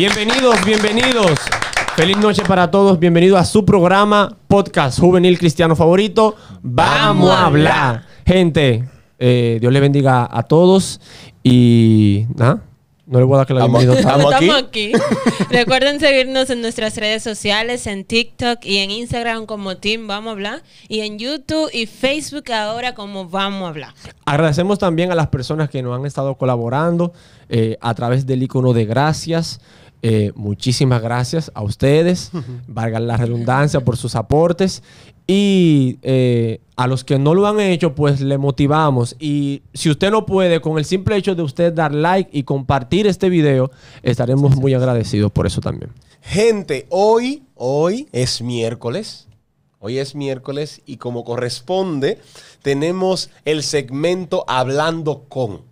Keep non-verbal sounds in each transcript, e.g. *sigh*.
Bienvenidos, bienvenidos. Feliz noche para todos. Bienvenidos a su programa, podcast juvenil cristiano favorito. Vamos a hablar. Gente, eh, Dios le bendiga a todos y nada. No le voy a dar que la bienvenida. Estamos aquí. Recuerden seguirnos en nuestras redes sociales, en TikTok y en Instagram como Team Vamos a Hablar. Y en YouTube y Facebook ahora como Vamos a Hablar. Agradecemos también a las personas que nos han estado colaborando eh, a través del icono de gracias. Eh, muchísimas gracias a ustedes, *laughs* valga la redundancia, por sus aportes. Y eh, a los que no lo han hecho, pues le motivamos. Y si usted no puede, con el simple hecho de usted dar like y compartir este video, estaremos muy agradecidos por eso también. Gente, hoy, hoy es miércoles. Hoy es miércoles y como corresponde, tenemos el segmento Hablando con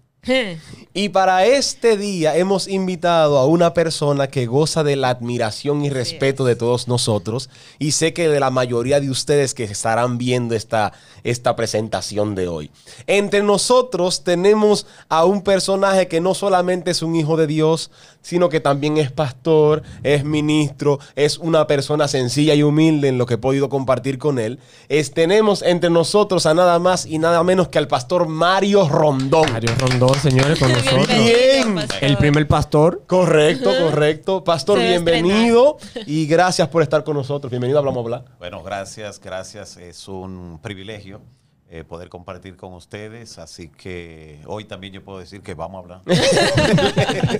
y para este día hemos invitado a una persona que goza de la admiración y respeto de todos nosotros y sé que de la mayoría de ustedes que estarán viendo esta, esta presentación de hoy. Entre nosotros tenemos a un personaje que no solamente es un hijo de Dios, sino que también es pastor, es ministro, es una persona sencilla y humilde en lo que he podido compartir con él. Es, tenemos entre nosotros a nada más y nada menos que al pastor Mario Rondón. Mario Rondón, señores, con nosotros. Bien. El primer pastor. Correcto, correcto. Pastor, bienvenido y gracias por estar con nosotros. Bienvenido a Hablamos Bla. Bueno, gracias, gracias. Es un privilegio eh, poder compartir con ustedes. Así que hoy también yo puedo decir que vamos a hablar. *laughs*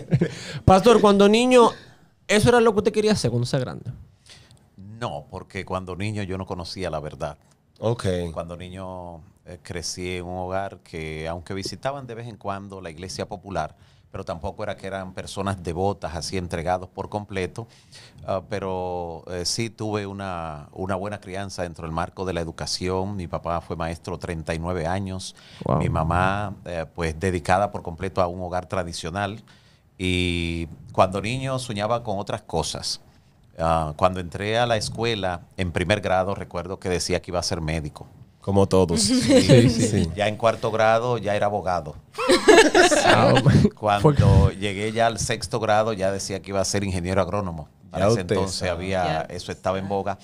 Pastor, cuando niño, ¿eso era lo que usted quería hacer cuando sea grande? No, porque cuando niño yo no conocía la verdad. Ok. Cuando niño eh, crecí en un hogar que, aunque visitaban de vez en cuando la iglesia popular, pero tampoco era que eran personas devotas, así entregados por completo. Ah, pero eh, sí tuve una, buena crianza dentro del marco de la educación. Mi papá fue maestro 39 años, mi mamá eh, pues dedicada por completo a un hogar tradicional. Y cuando niño soñaba con otras cosas. Ah, cuando entré a la escuela en primer grado recuerdo que decía que iba a ser médico. Como todos. Ya en cuarto grado ya era abogado. Ah, cuando llegué ya al sexto grado ya decía que iba a ser ingeniero agrónomo. entonces había, eso estaba en boga.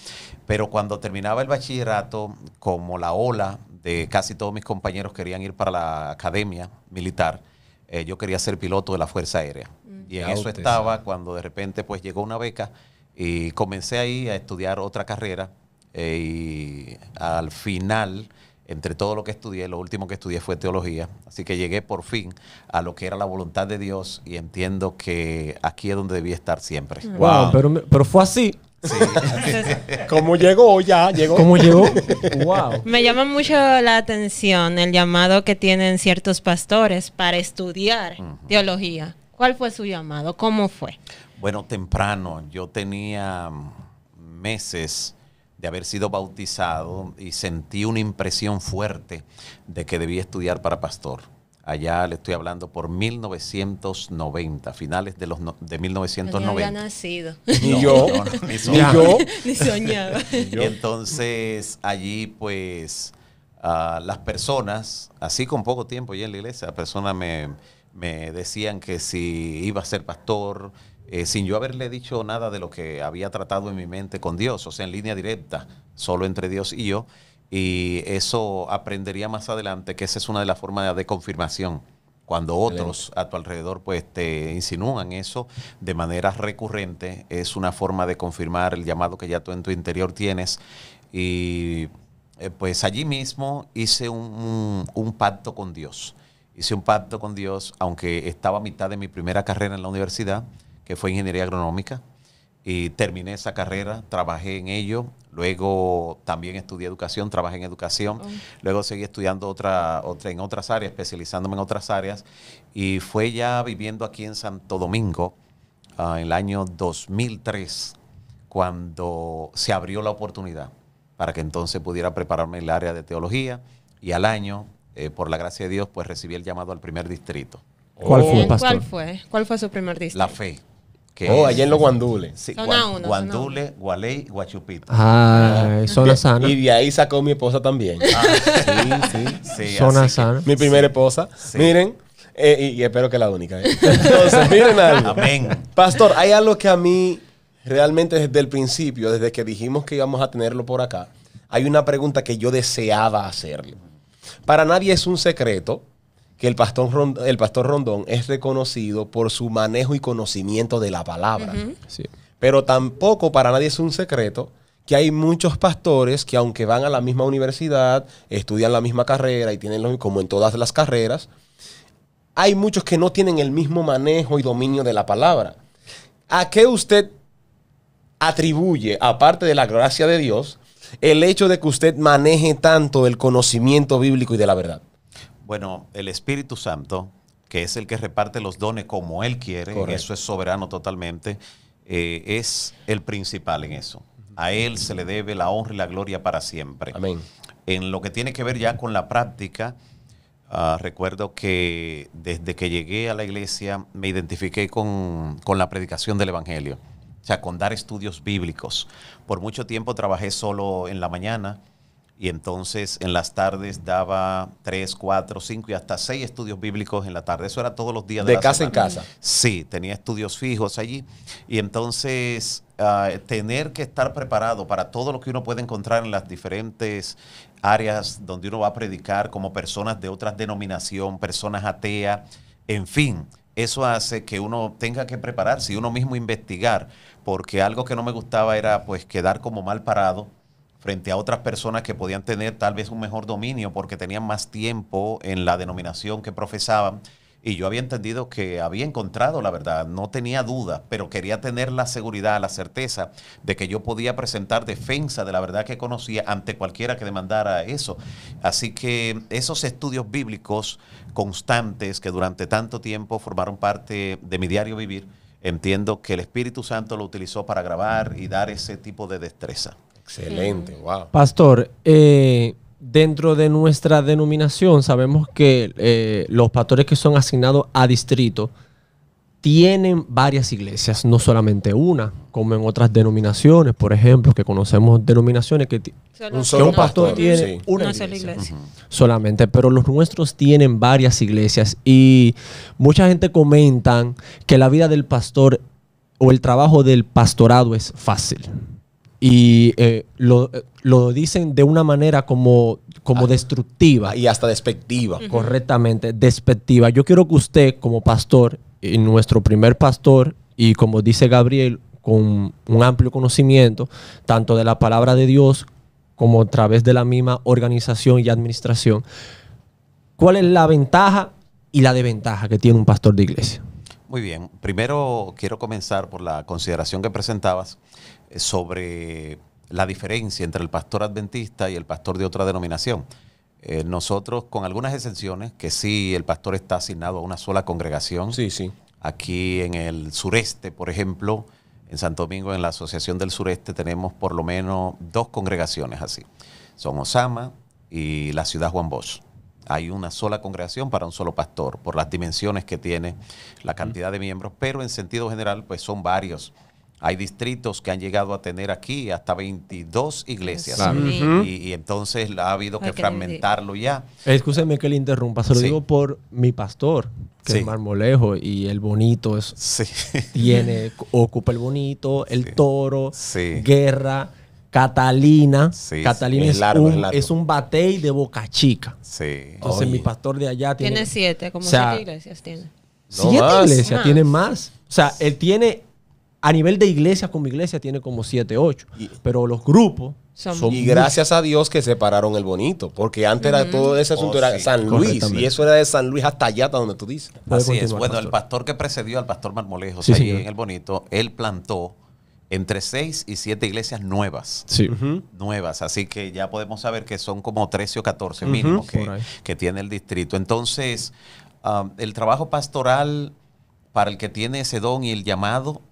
Pero cuando terminaba el bachillerato, como la ola de casi todos mis compañeros querían ir para la academia militar, eh, yo quería ser piloto de la Fuerza Aérea. Mm. Y en eso estaba cuando de repente pues llegó una beca y comencé ahí a estudiar otra carrera eh, y al final, entre todo lo que estudié, lo último que estudié fue teología. Así que llegué por fin a lo que era la voluntad de Dios y entiendo que aquí es donde debía estar siempre. Mm. Wow, Pero, pero fue así. Sí. *laughs* Como llegó ya, llegó. ¿Cómo llegó? Wow. *laughs* Me llama mucho la atención el llamado que tienen ciertos pastores para estudiar teología. ¿Cuál fue su llamado? ¿Cómo fue? Bueno, temprano, yo tenía meses de haber sido bautizado y sentí una impresión fuerte de que debía estudiar para pastor. Allá le estoy hablando por 1990, finales de los de 1990. había nacido. Ni yo, ni, soñaba. yo, *laughs* soñaba. Y entonces allí pues ah, las personas, así con poco tiempo ya en la iglesia, las personas me, me decían que si iba a ser pastor, eh, sin yo haberle dicho nada de lo que había tratado en mi mente con Dios, o sea, en línea directa, solo entre Dios y yo. Y eso aprendería más adelante, que esa es una de las formas de confirmación. Cuando otros a tu alrededor pues te insinúan eso de manera recurrente, es una forma de confirmar el llamado que ya tú en tu interior tienes. Y eh, pues allí mismo hice un pacto con Dios. Hice un pacto con Dios, aunque estaba a mitad de mi primera carrera en la universidad que fue ingeniería agronómica. Y terminé esa carrera, trabajé en ello, luego también estudié educación, trabajé en educación, oh. luego seguí estudiando otra, otra, en otras áreas, especializándome en otras áreas, y fue ya viviendo aquí en Santo Domingo ah, en el año 2003 cuando se abrió la oportunidad para que entonces pudiera prepararme en el área de teología y al año, eh, por la gracia de Dios, pues recibí el llamado al primer distrito. ¿Cuál fue, ¿Cuál fue? ¿Cuál fue su primer distrito? La fe oh, allá en los guandules. Sí, guandules, gualey, guachupita. Ah, ah. zona sana. Y de ahí sacó mi esposa también. Ah, ah. sí, sí. sí zona sana. Mi primera esposa. Miren, eh, y, espero que la única. ¿eh? Entonces, miren algo. Amén. Pastor, hay algo que a mí realmente desde el principio, desde que dijimos que íbamos a tenerlo por acá, hay una pregunta que yo deseaba hacerle. Para nadie es un secreto que el pastor, Rondón, el pastor Rondón es reconocido por su manejo y conocimiento de la palabra. Pero tampoco para nadie es un secreto que hay muchos pastores que aunque van a la misma universidad, estudian la misma carrera y tienen lo como en todas las carreras, hay muchos que no tienen el mismo manejo y dominio de la palabra. ¿A qué usted atribuye, aparte de la gracia de Dios, el hecho de que usted maneje tanto el conocimiento bíblico y de la verdad? Bueno, el Espíritu Santo, que es el que reparte los dones como Él quiere, eso es soberano totalmente, eh, es el principal en eso. A Él se le debe la honra y la gloria para siempre. Amén. En lo que tiene que ver ya con la práctica, ah, recuerdo que desde que llegué a la iglesia me identifiqué con, con, la predicación del Evangelio, o sea, con dar estudios bíblicos. Por mucho tiempo trabajé solo en la mañana y entonces en las tardes daba tres, cuatro, cinco y hasta seis estudios bíblicos en la tarde. Eso era todos los días. De, de casa en casa. Sí, tenía estudios fijos allí. Y entonces ah, tener que estar preparado para todo lo que uno puede encontrar en las diferentes áreas donde uno va a predicar como personas de otras denominación, personas ateas, en fin. Eso hace que uno tenga que prepararse y uno mismo investigar, porque algo que no me gustaba era pues quedar como mal parado frente a otras personas que podían tener tal vez un mejor dominio porque tenían más tiempo en la denominación que profesaban. Y yo había entendido que había encontrado la verdad, no tenía dudas, pero quería tener la seguridad, la certeza de que yo podía presentar defensa de la verdad que conocía ante cualquiera que demandara eso. Así que esos estudios bíblicos constantes que durante tanto tiempo formaron parte de mi diario vivir, entiendo que el Espíritu Santo lo utilizó para grabar y dar ese tipo de destreza. Excelente, wow. Pastor, eh, dentro de nuestra denominación sabemos que eh, los pastores que son asignados a distrito tienen varias iglesias, no solamente una, como en otras denominaciones, por ejemplo, que conocemos denominaciones que, un, pastor, tiene una, iglesia. solamente, pero los nuestros tienen varias iglesias y mucha gente comentan que la vida del pastor o el trabajo del pastorado es fácil y eh, eh, lo, dicen de una manera como, como ah. destructiva. Y hasta despectiva. Correctamente, despectiva. Yo quiero que usted, como pastor, nuestro primer pastor, y como dice Gabriel, con un amplio conocimiento, tanto de la palabra de Dios como a través de la misma organización y administración, ¿cuál es la ventaja y la desventaja que tiene un pastor de iglesia? Muy bien. Primero quiero comenzar por la consideración que presentabas eh, sobre la diferencia entre el pastor adventista y el pastor de otra denominación. Eh, nosotros, con algunas excepciones, que sí, el pastor está asignado a una sola congregación. Sí, sí. Aquí en el sureste, por ejemplo, en Santo Domingo, en la Asociación del Sureste, tenemos por lo menos dos congregaciones así. Son Osama y la ciudad Juan Bosch hay una sola congregación para un solo pastor, por las dimensiones que tiene, la cantidad de miembros, pero en sentido general, pues son varios. Hay distritos que han llegado a tener aquí hasta 22 iglesias. Y, entonces ha habido que, fragmentarlo ya. Escúcheme que le interrumpa, se lo digo por mi pastor, que es Marmolejo, y el bonito es, tiene, ocupa el bonito, el toro, guerra. Catalina. Catalina es, un, batey de Boca Chica. Entonces mi pastor de allá tiene... Tiene siete, como siete iglesias tiene. siete iglesias, tiene más. O sea, él tiene, a nivel de iglesias como iglesia, tiene como siete, ocho. pero los grupos... Son, y gracias a Dios que separaron el bonito, porque antes era todo ese oh, asunto, era San Luis, y eso era de San Luis hasta allá, hasta donde tú dices. Así es, bueno, el pastor que precedió al pastor Marmolejo, sí, en el bonito, él plantó entre seis y siete iglesias nuevas. Sí. Nuevas. Así que ya podemos saber que son como 13 o 14 mínimo que, tiene el distrito. Entonces, ah, el trabajo pastoral para el que tiene ese don y el llamado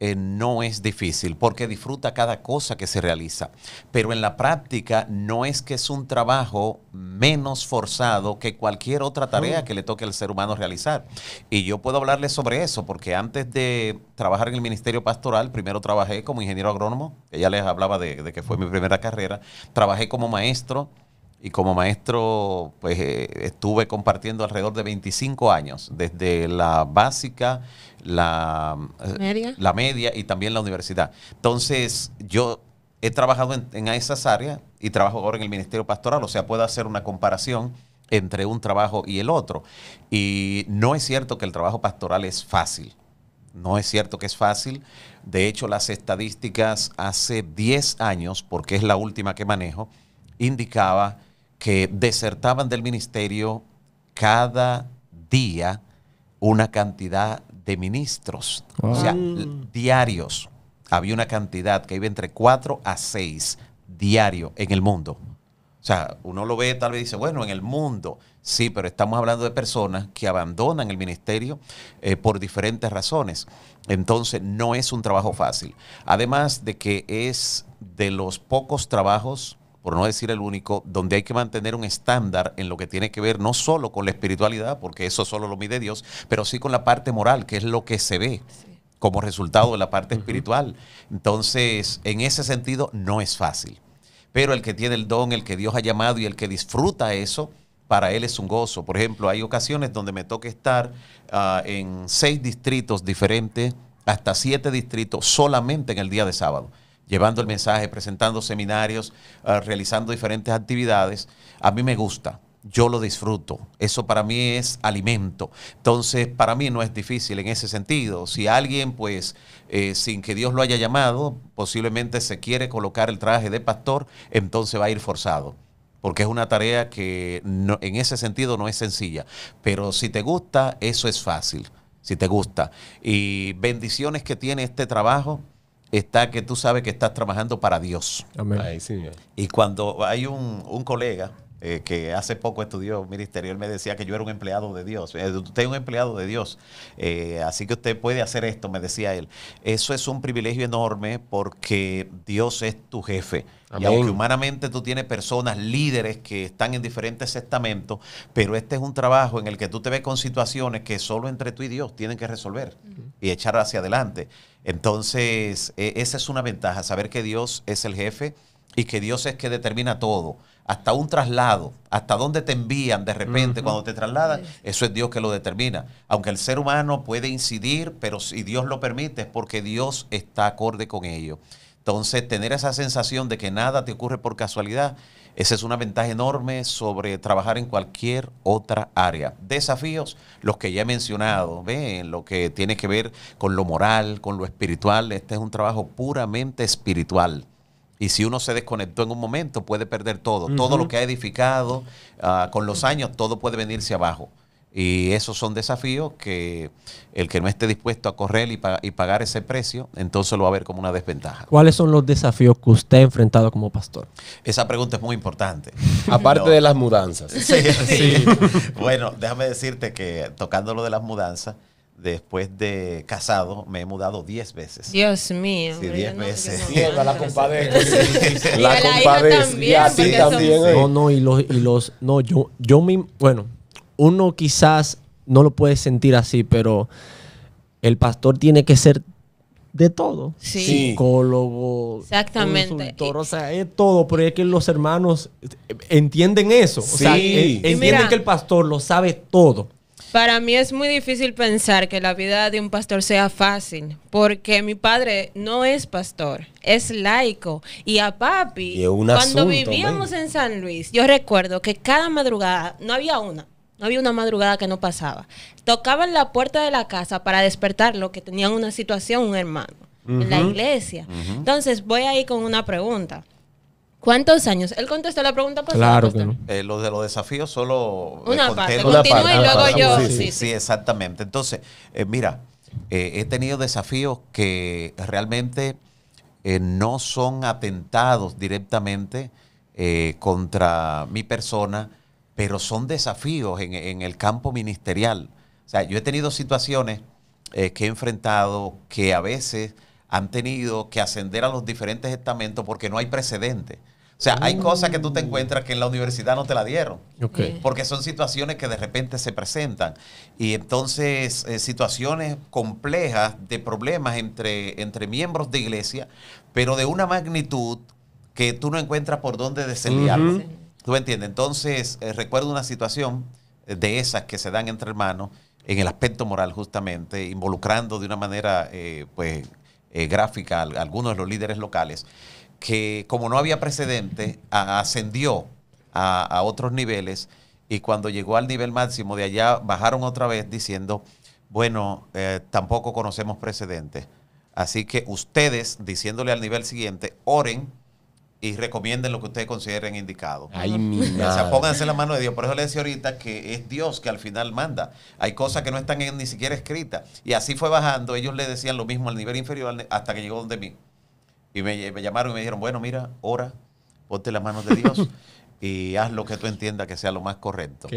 eh, no es difícil porque disfruta cada cosa que se realiza. Pero en la práctica no es que es un trabajo menos forzado que cualquier otra tarea que le toque al ser humano realizar. Y yo puedo hablarles sobre eso porque antes de trabajar en el Ministerio Pastoral, primero trabajé como ingeniero agrónomo, ella les hablaba de, de que fue mi primera carrera, trabajé como maestro y como maestro pues eh, estuve compartiendo alrededor de 25 años, desde la básica, la eh, media, la media y también la universidad. Entonces yo he trabajado en, en esas áreas y trabajo ahora en el Ministerio Pastoral, o sea, puedo hacer una comparación entre un trabajo y el otro. Y no es cierto que el trabajo pastoral es fácil. No es cierto que es fácil. De hecho, las estadísticas hace 10 años, porque es la última que manejo, indicaba que desertaban del ministerio cada día una cantidad de ministros, o sea, diarios. Había una cantidad que iba entre 4 a 6 diarios en el mundo. O sea, uno lo ve, tal vez dice, bueno, en el mundo, sí, pero estamos hablando de personas que abandonan el ministerio eh, por diferentes razones. Entonces, no es un trabajo fácil. Además de que es de los pocos trabajos por no decir el único, donde hay que mantener un estándar en lo que tiene que ver no solo con la espiritualidad, porque eso solo lo mide Dios, pero sí con la parte moral, que es lo que se ve como resultado de la parte espiritual. Entonces, en ese sentido, no es fácil. Pero el que tiene el don, el que Dios ha llamado y el que disfruta eso, para él es un gozo. Por ejemplo, hay ocasiones donde me toca estar ah, en seis distritos diferentes, hasta siete distritos, solamente en el día de sábado llevando el mensaje, presentando seminarios, eh, realizando diferentes actividades, a mí me gusta. Yo lo disfruto. Eso para mí es alimento. Entonces, para mí no es difícil en ese sentido. Si alguien, pues, eh, sin que Dios lo haya llamado, posiblemente se quiere colocar el traje de pastor, entonces va a ir forzado porque es una tarea que en ese sentido no es sencilla. Pero si te gusta, eso es fácil, si te gusta. Y bendiciones que tiene este trabajo, está que tú sabes que estás trabajando para Dios. Amén. señor. Y cuando hay un, colega eh, que hace poco estudió ministerio, él me decía que yo era un empleado de Dios. Eh, usted es un empleado de Dios, eh, así que usted puede hacer esto, me decía él. Eso es un privilegio enorme porque Dios es tu jefe. Y aunque humanamente tú tienes personas, líderes que están en diferentes estamentos, pero este es un trabajo en el que tú te ves con situaciones que solo entre tú y Dios tienen que resolver y echar hacia adelante. Entonces, e, esa es una ventaja, saber que Dios es el jefe y que Dios es que determina todo, hasta un traslado, hasta dónde te envían de repente cuando te trasladan, eso es Dios que lo determina. Aunque el ser humano puede incidir, pero si Dios lo permite es porque Dios está acorde con ello. Entonces, tener esa sensación de que nada te ocurre por casualidad esa es una ventaja enorme sobre trabajar en cualquier otra área. Desafíos, los que ya he mencionado, ven, lo que tiene que ver con lo moral, con lo espiritual. Este es un trabajo puramente espiritual. Y si uno se desconectó en un momento, puede perder todo. Todo lo que ha edificado ah, con los años, todo puede venirse abajo. Y esos son desafíos que el que no esté dispuesto a correr y, y, pagar ese precio, entonces lo va a ver como una desventaja. ¿Cuáles son los desafíos que usted ha enfrentado como pastor? Esa pregunta es muy importante. *laughs* Aparte de las mudanzas. *laughs* bueno, déjame decirte que tocando lo de las mudanzas, después de casado me he mudado 10 veces. Dios mío. Sí, 10 veces. la compadezco. la compadezco. Y a ti también. ¿eh? No, no, y los, y los, no, yo, yo me, bueno, uno quizás no lo puede sentir así, pero el pastor tiene que ser de todo. Sí. Psicólogo. Exactamente. o sea, es todo, pero es que los hermanos eh, entienden eso. Sí. entienden que el pastor lo sabe todo. Para mí es muy difícil pensar que la vida de un pastor sea fácil, porque mi padre no es pastor, es laico. Y a papi, cuando vivíamos en San Luis, yo recuerdo que cada madrugada, no había una, no había una madrugada que no pasaba. Tocaban la puerta de la casa para despertarlo, que tenían una situación, un hermano, en la iglesia. Entonces, voy ahí con una pregunta. ¿Cuántos años? Él contestó la pregunta por Claro eh, los de los desafíos solo... Eh, una parte, continúa y luego ah, yo... Sí, sí, exactamente. Entonces, eh, mira, he tenido desafíos que realmente no son atentados directamente contra mi persona, pero son desafíos en, el campo ministerial. O sea, yo he tenido situaciones eh, que he enfrentado que a veces han tenido que ascender a los diferentes estamentos porque no hay precedente. O sea, hay cosas que tú te mm. encuentras que en la universidad no te la dieron. Porque son situaciones que de repente se presentan. Y entonces, eh, situaciones complejas de problemas entre, entre miembros de iglesia, pero de una magnitud que tú no encuentras por dónde desenviarlo. ¿Tú me entiendes? Entonces, eh, recuerdo una situación eh, de esas que se dan entre hermanos en el aspecto moral justamente, involucrando de una manera eh, pues, gráfica a, algunos de los líderes locales, que como no había precedente, ascendió a, otros niveles y cuando llegó al nivel máximo de allá bajaron otra vez diciendo, bueno, tampoco conocemos precedentes. Así que ustedes, diciéndole al nivel siguiente, oren y recomienden lo que ustedes consideren indicado. Ay, o sea, pónganse la mano de Dios. Por eso le decía ahorita que es Dios que al final manda. Hay cosas que no están ni siquiera escritas. Y así fue bajando. Ellos le decían lo mismo al nivel inferior hasta que llegó donde mí. Y me, llamaron y me dijeron, bueno, mira, ora, ponte las manos de Dios *laughs* y haz lo que tú entiendas que sea lo más correcto.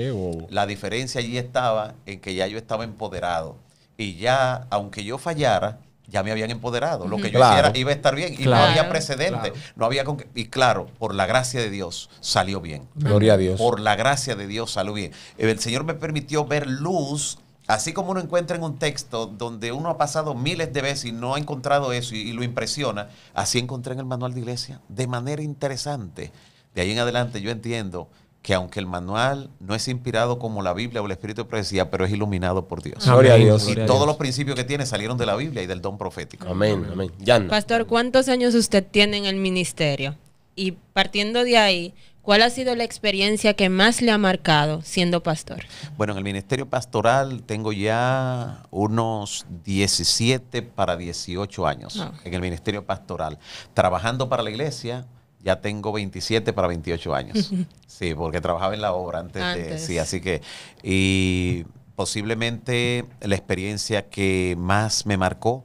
La diferencia allí estaba en que ya yo estaba empoderado. Y ya, aunque yo fallara, ya me habían empoderado. Lo que yo hiciera iba a estar bien. Y no había precedente. No había Y claro, por la gracia de Dios salió bien. Gloria a Dios. Por la gracia de Dios salió bien. El Señor me permitió ver luz. Así como uno encuentra en un texto donde uno ha pasado miles de veces y no ha encontrado eso y lo impresiona, así encontré en el manual de iglesia, de manera interesante. De ahí en adelante yo entiendo que aunque el manual no es inspirado como la Biblia o el Espíritu de Profecía, pero es iluminado por Dios. Gloria a Dios. Y todos los principios que tiene salieron de la Biblia y del don profético. Amén, amén. Pastor, ¿cuántos años usted tiene en el ministerio? Y partiendo de ahí, ¿cuál ha sido la experiencia que más le ha marcado siendo pastor? Bueno, en el ministerio pastoral tengo ya unos 17 para 18 años ah. en el ministerio pastoral, trabajando para la iglesia ya tengo 27 para 28 años. *laughs* sí, porque trabajaba en la obra antes, de... Sí, así que... Y posiblemente la experiencia que más me marcó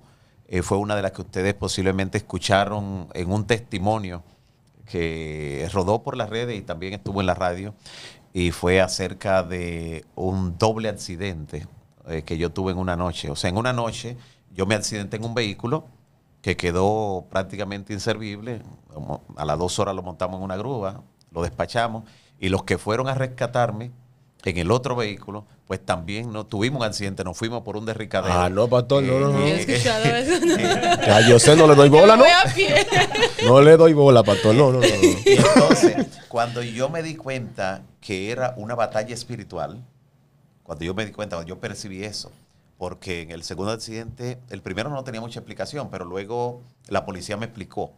eh, fue una de las que ustedes posiblemente escucharon en un testimonio que rodó por las redes y también estuvo en la radio y fue acerca de un doble accidente eh, que yo tuve en una noche. O sea, en una noche yo me accidenté en un vehículo que quedó prácticamente inservible, a las dos horas lo montamos en una grúa, lo despachamos y los que fueron a rescatarme en el otro vehículo, pues también no tuvimos un accidente, nos fuimos por un derricadero. Ah, no, pastor, no, no, no. escuchado eh, eso, eh, yo sé, no le doy *laughs* bola, ¿no? No le doy bola, pastor, no, no, no. Y entonces, cuando yo me di cuenta que era una batalla espiritual, cuando yo me di cuenta, cuando yo percibí eso, porque en el segundo accidente, el primero no tenía mucha explicación, pero luego la policía me explicó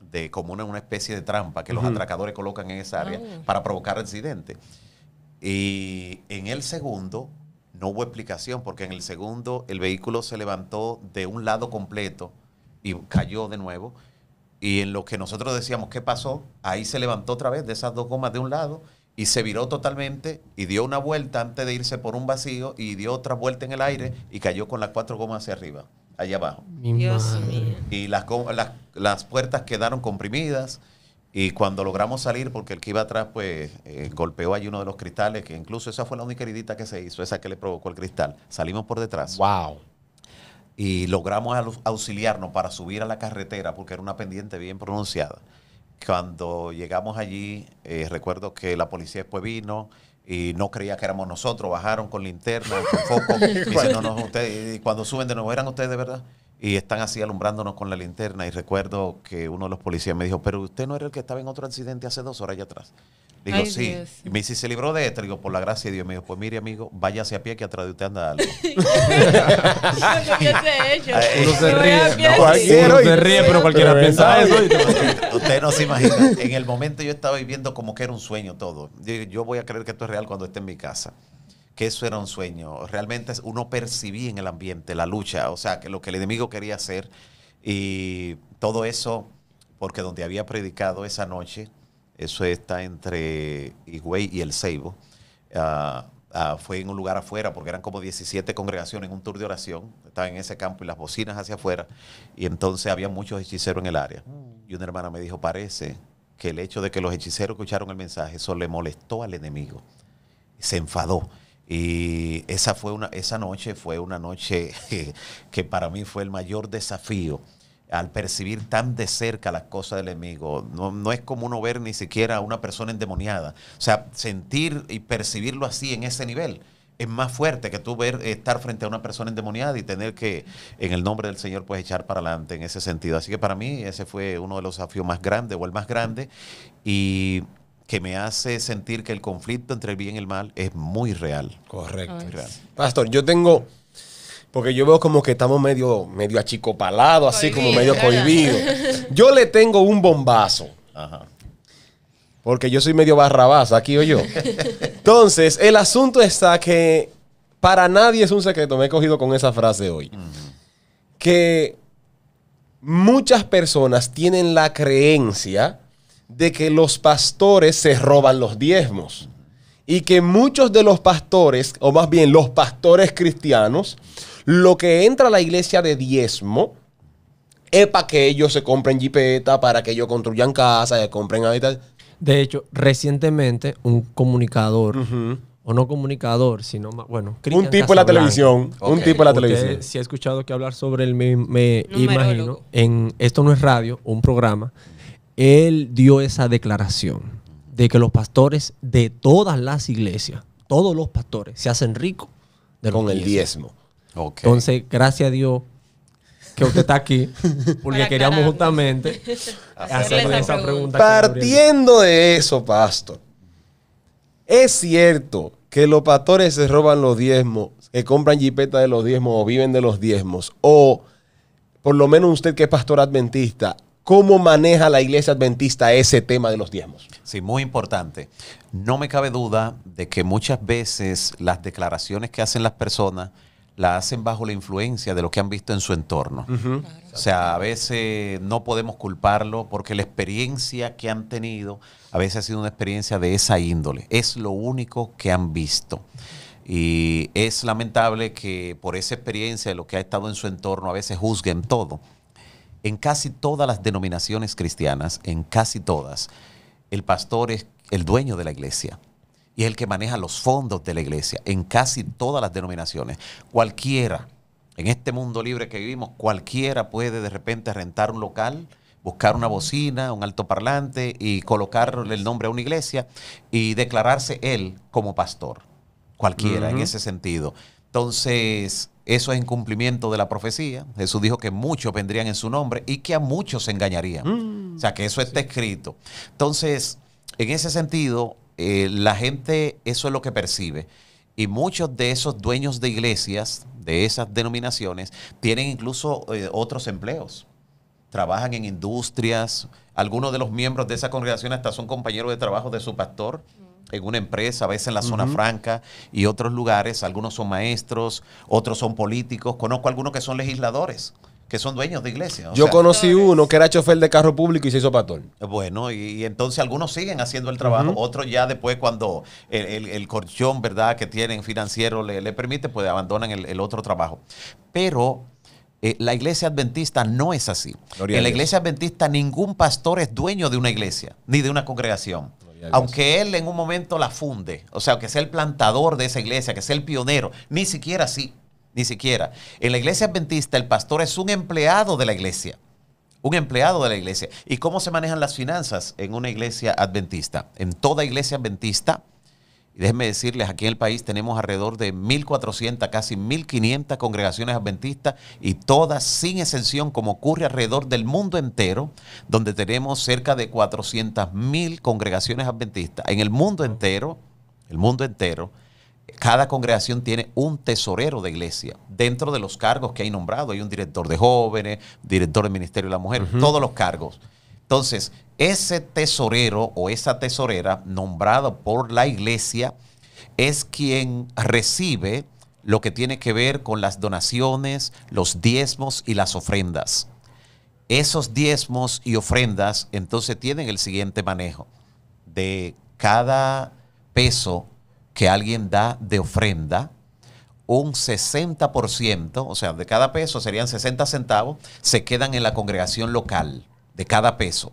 de como una, especie de trampa que los atracadores colocan en esa área ah. para provocar accidentes. Y en el segundo no hubo explicación porque en el segundo el vehículo se levantó de un lado completo y cayó de nuevo. Y en lo que nosotros decíamos, ¿qué pasó? Ahí se levantó otra vez de esas dos gomas de un lado y se viró totalmente y dio una vuelta antes de irse por un vacío y dio otra vuelta en el aire y cayó con las cuatro gomas hacia arriba allá abajo. Y las, las, puertas quedaron comprimidas. Y cuando logramos salir, porque el que iba atrás, pues eh, golpeó allí uno de los cristales, que incluso esa fue la única heridita que se hizo, esa que le provocó el cristal. Salimos por detrás. ¡Wow! Y logramos auxiliarnos para subir a la carretera, porque era una pendiente bien pronunciada. Cuando llegamos allí, eh, recuerdo que la policía después vino, y no creía que éramos nosotros, bajaron con linterna, con *laughs* foco, ustedes, y cuando suben de nuevo, ¿eran ustedes de verdad? y están así alumbrándonos con la linterna. Y recuerdo que uno de los policías me dijo, pero usted no era el que estaba en otro accidente hace dos horas allá atrás. Digo, sí. Y me dice, ¿se libró de esto? Digo, por la gracia de Dios. Me dijo, pues mire, amigo, váyase a pie que atrás de usted anda algo. *laughs* *laughs* Eh, uno se ríe. Cualquiera se ríe, pero ah, cualquiera piensa eso. *laughs* Usted no se imagina. En el momento yo estaba viviendo como que era un sueño todo. yo voy a creer que esto es real cuando esté en mi casa que eso era un sueño. Realmente uno percibía en el ambiente la lucha, o sea, que lo que el enemigo quería hacer y todo eso, porque donde había predicado esa noche, eso está entre Higüey y El Ceibo, ah, ah, fue en un lugar afuera, porque eran como 17 congregaciones en un tour de oración, estaba en ese campo y las bocinas hacia afuera, y entonces había muchos hechiceros en el área. Mm. Y una hermana me dijo, parece que el hecho de que los hechiceros escucharon el mensaje, eso le molestó al enemigo, se enfadó y esa, fue una, esa noche fue una noche *laughs* que, para mí fue el mayor desafío al percibir tan de cerca las cosas del enemigo. No, es como uno ver ni siquiera a una persona endemoniada. O sea, sentir y percibirlo así en ese nivel es más fuerte que tú ver estar frente a una persona endemoniada y tener que, en el nombre del Señor, pues echar para adelante en ese sentido. Así que para mí ese fue uno de los desafíos más grandes o el más grande. Y que me hace sentir que el conflicto entre el bien y el mal es muy real. Correcto. Pastor, yo tengo, porque yo veo como que estamos medio, medio achicopalados, así como medio cohibido. *laughs* Yo le tengo un bombazo. Ajá. Porque yo soy medio barrabás, aquí o yo. *laughs* Entonces, el asunto está que para nadie es un secreto, me he cogido con esa frase hoy. Que muchas personas tienen la creencia de que los pastores se roban los diezmos y que muchos de los pastores, o más bien los pastores cristianos, lo que entra a la iglesia de diezmo es para que ellos se compren jipeta, para que ellos construyan casa, compren hábitat. De hecho, recientemente un comunicador, o no comunicador, sino, bueno, un tipo en la televisión, un tipo de la televisión. Si he escuchado que hablar sobre él, me, me imagino, en Esto no es radio, un programa él dio esa declaración de que los pastores de todas las iglesias, todos los pastores, se hacen ricos con el diezmo. Entonces, gracias a Dios que usted está aquí, *laughs* porque queríamos justamente *laughs* hacerle esa pregunta. Partiendo de eso, pastor, es cierto que los pastores se roban los diezmos, que compran jipeta de los diezmos o viven de los diezmos, o por lo menos usted que es pastor adventista, ¿Cómo maneja la iglesia adventista ese tema de los diezmos? Sí, muy importante. No me cabe duda de que muchas veces las declaraciones que hacen las personas las hacen bajo la influencia de lo que han visto en su entorno. O sea, a veces no podemos culparlo porque la experiencia que han tenido a veces ha sido una experiencia de esa índole. Es lo único que han visto. Y es lamentable que por esa experiencia de lo que ha estado en su entorno a veces juzguen todo en casi todas las denominaciones cristianas, en casi todas, el pastor es el dueño de la iglesia y es el que maneja los fondos de la iglesia, en casi todas las denominaciones. Cualquiera, en este mundo libre que vivimos, cualquiera puede de repente rentar un local, buscar una bocina, un altoparlante y colocarle el nombre a una iglesia y declararse él como pastor. Cualquiera en ese sentido. Entonces, eso es incumplimiento de la profecía. Jesús dijo que muchos vendrían en su nombre y que a muchos se engañarían. Mm. o sea, que eso está escrito. Entonces, en ese sentido, eh, la gente eso es lo que percibe. Y muchos de esos dueños de iglesias, de esas denominaciones, tienen incluso eh, otros empleos. Trabajan en industrias. Algunos de los miembros de esa congregación hasta son compañeros de trabajo de su pastor en una empresa, a veces en la zona franca y otros lugares. Algunos son maestros, otros son políticos. Conozco algunos que son legisladores que son dueños de iglesias. Yo conocí uno que era chofer de carro público y se hizo pastor. Bueno, y, entonces algunos siguen haciendo el trabajo, otros ya después cuando el, corchón, ¿verdad?, que tienen financiero le, permite, pues abandonan el, otro trabajo. Pero eh, la iglesia adventista no es así. en la iglesia adventista ningún pastor es dueño de una iglesia, ni de una congregación. Aunque él en un momento la funde, o sea, que sea el plantador de esa iglesia, que sea el pionero, ni siquiera así, ni siquiera. En la iglesia adventista el pastor es un empleado de la iglesia, un empleado de la iglesia. ¿Y cómo se manejan las finanzas en una iglesia adventista? En toda iglesia adventista y déjenme decirles, aquí en el país tenemos alrededor de 1.400, casi 1.500 congregaciones adventistas y todas sin exención, como ocurre alrededor del mundo entero, donde tenemos cerca de 400.000 congregaciones adventistas. En el mundo entero, el mundo entero, cada congregación tiene un tesorero de iglesia dentro de los cargos que hay nombrado. Hay un director de jóvenes, director del Ministerio de la Mujer, todos los cargos. Entonces, ese tesorero o esa tesorera nombrado por la iglesia es quien recibe lo que tiene que ver con las donaciones, los diezmos y las ofrendas. Esos diezmos y ofrendas entonces tienen el siguiente manejo. De cada peso que alguien da de ofrenda, un 60%, o sea, de cada peso serían 60 centavos, se quedan en la congregación local, de cada peso